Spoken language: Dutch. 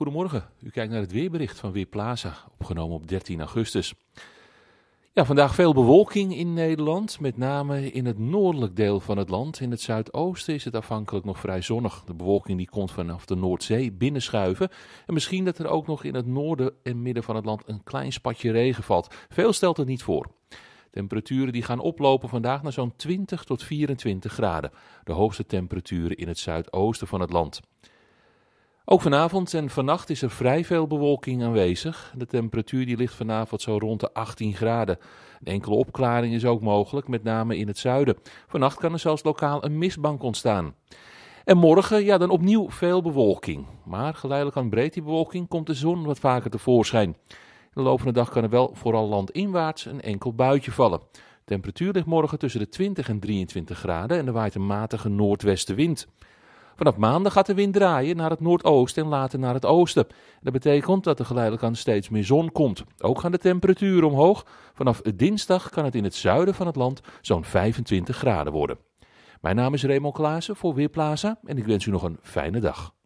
Goedemorgen, u kijkt naar het weerbericht van Weerplaza, opgenomen op 13 augustus. Ja, vandaag veel bewolking in Nederland, met name in het noordelijk deel van het land. In het zuidoosten is het afhankelijk nog vrij zonnig. De bewolking die komt vanaf de Noordzee binnenschuiven. En misschien dat er ook nog in het noorden en midden van het land een klein spatje regen valt. Veel stelt het niet voor. Temperaturen die gaan oplopen vandaag naar zo'n 20 tot 24 graden. De hoogste temperaturen in het zuidoosten van het land. Ook vanavond en vannacht is er vrij veel bewolking aanwezig. De temperatuur die ligt vanavond zo rond de 18 graden. Een enkele opklaring is ook mogelijk, met name in het zuiden. Vannacht kan er zelfs lokaal een mistbank ontstaan. En morgen, ja, dan opnieuw veel bewolking. Maar geleidelijk aan breed die bewolking komt de zon wat vaker tevoorschijn. In de loop van de dag kan er wel vooral landinwaarts een enkel buitje vallen. De temperatuur ligt morgen tussen de 20 en 23 graden en er waait een matige noordwestenwind. Vanaf maandag gaat de wind draaien naar het noordoosten en later naar het oosten. Dat betekent dat er geleidelijk aan steeds meer zon komt. Ook gaan de temperaturen omhoog. Vanaf dinsdag kan het in het zuiden van het land zo'n 25 graden worden. Mijn naam is Raymond Klaassen voor Weerplaza en ik wens u nog een fijne dag.